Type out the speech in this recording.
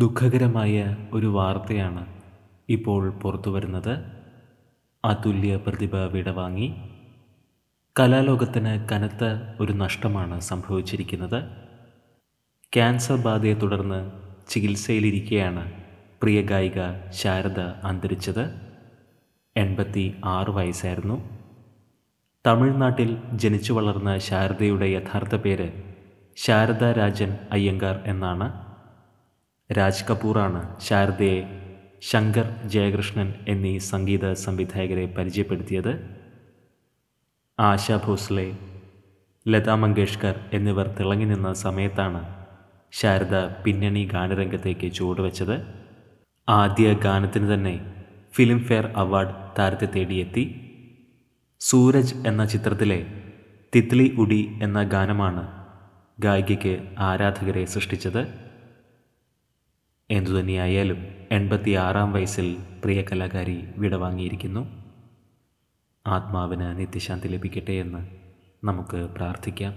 ദുഃഖകരമായ ഒരു വാർത്തയാണ് ഇപ്പോൾ പുറത്തു വരുന്നത് അതുല്യ പ്രതിഭ വിടവാങ്ങി കലാലോകത്തിന് കനത്ത ഒരു നഷ്ടമാണ് സംഭവിച്ചിരിക്കുന്നത് ക്യാൻസർ ബാധയെ തുടർന്ന് ചികിത്സയിലിരിക്കെയാണ് പ്രിയ ഗായിക ശാരദ അന്തരിച്ചത് എൺപത്തി ആറ് വയസ്സായിരുന്നു തമിഴ്നാട്ടിൽ ജനിച്ചു വളർന്ന ശാരദയുടെ യഥാർത്ഥ പേര് ശാരദ രാജൻ അയ്യങ്കാർ എന്നാണ് രാജ് കപൂറാണ് ശാരദയെ ശങ്കർ ജയകൃഷ്ണൻ എന്നീ സംഗീത സംവിധായകരെ പരിചയപ്പെടുത്തിയത് ആശ ഭോസ്ലെ ലതാ മങ്കേഷ്കർ എന്നിവർ തിളങ്ങി നിന്ന സമയത്താണ് ശാരദ പിന്നണി ഗാനരംഗത്തേക്ക് ചുവടുവെച്ചത് ആദ്യ ഗാനത്തിന് തന്നെ ഫിലിംഫെയർ അവാർഡ് താരത്തെ തേടിയെത്തി സൂരജ് എന്ന ചിത്രത്തിലെ തിത്ലി ഉടി എന്ന ഗാനമാണ് ഗായികയ്ക്ക് ആരാധകരെ സൃഷ്ടിച്ചത് എന്തുതന്നെയായാലും എൺപത്തിയാറാം വയസ്സിൽ പ്രിയ കലാകാരി വിടവാങ്ങിയിരിക്കുന്നു ആത്മാവിന് നിത്യശാന്തി ലഭിക്കട്ടെ എന്ന് നമുക്ക് പ്രാർത്ഥിക്കാം